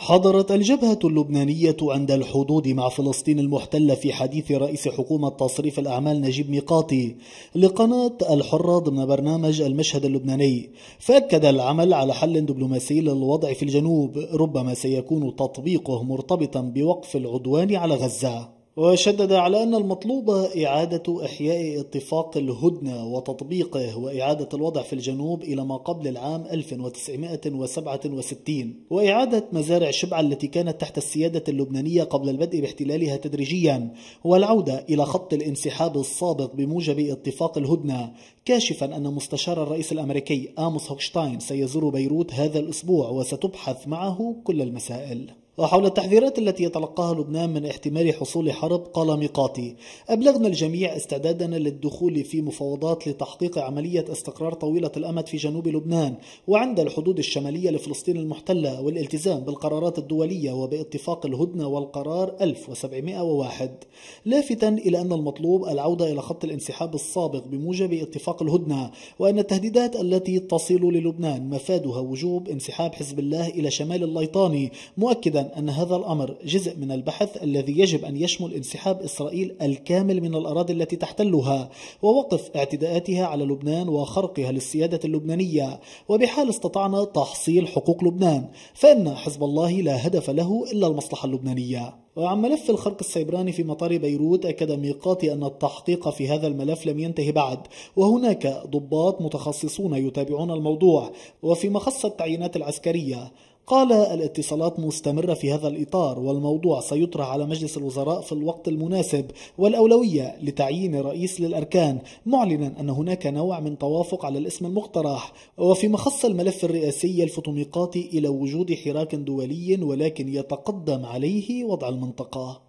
حضرت الجبهة اللبنانية عند الحدود مع فلسطين المحتلة في حديث رئيس حكومة تصريف الأعمال نجيب ميقاتي لقناة الحرة ضمن برنامج المشهد اللبناني فأكد العمل على حل دبلوماسي للوضع في الجنوب ربما سيكون تطبيقه مرتبطا بوقف العدوان على غزة وشدد على أن المطلوب إعادة إحياء اتفاق الهدنة وتطبيقه وإعادة الوضع في الجنوب إلى ما قبل العام 1967 وإعادة مزارع شبعة التي كانت تحت السيادة اللبنانية قبل البدء باحتلالها تدريجيا والعودة إلى خط الانسحاب السابق بموجب اتفاق الهدنة كاشفا أن مستشار الرئيس الأمريكي آموس هوكشتاين سيزور بيروت هذا الأسبوع وستبحث معه كل المسائل وحول التحذيرات التي يتلقاها لبنان من احتمال حصول حرب قال ميقاتي أبلغنا الجميع استعدادنا للدخول في مفاوضات لتحقيق عملية استقرار طويلة الأمد في جنوب لبنان وعند الحدود الشمالية لفلسطين المحتلة والالتزام بالقرارات الدولية وباتفاق الهدنة والقرار 1701 لافتا إلى أن المطلوب العودة إلى خط الانسحاب السابق بموجب اتفاق الهدنة وأن التهديدات التي تصل للبنان مفادها وجوب انسحاب حزب الله إلى شمال الليطاني مؤكدا أن هذا الأمر جزء من البحث الذي يجب أن يشمل انسحاب إسرائيل الكامل من الأراضي التي تحتلها ووقف اعتداءاتها على لبنان وخرقها للسيادة اللبنانية وبحال استطعنا تحصيل حقوق لبنان فإن حزب الله لا هدف له إلا المصلحة اللبنانية وعن ملف الخرق السيبراني في مطار بيروت أكد ميقاتي أن التحقيق في هذا الملف لم ينتهي بعد وهناك ضباط متخصصون يتابعون الموضوع وفي مخصة التعيينات العسكرية قال الاتصالات مستمرة في هذا الإطار والموضوع سيطرح على مجلس الوزراء في الوقت المناسب والأولوية لتعيين رئيس للأركان معلنا أن هناك نوع من توافق على الاسم المقترح وفي مخص الملف الرئاسي يلفت ميقاتي إلى وجود حراك دولي ولكن يتقدم عليه وضع المنطقة